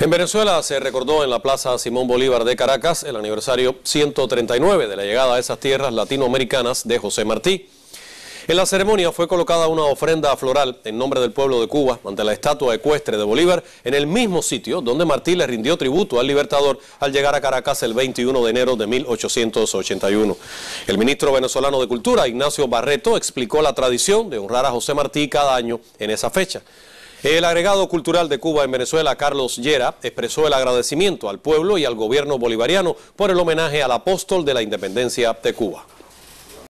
En Venezuela se recordó en la Plaza Simón Bolívar de Caracas el aniversario 139 de la llegada a esas tierras latinoamericanas de José Martí. En la ceremonia fue colocada una ofrenda floral en nombre del pueblo de Cuba ante la estatua ecuestre de Bolívar en el mismo sitio donde Martí le rindió tributo al libertador al llegar a Caracas el 21 de enero de 1881. El ministro venezolano de Cultura, Ignacio Barreto, explicó la tradición de honrar a José Martí cada año en esa fecha. El agregado cultural de Cuba en Venezuela, Carlos Llera, expresó el agradecimiento al pueblo y al gobierno bolivariano por el homenaje al apóstol de la independencia de Cuba.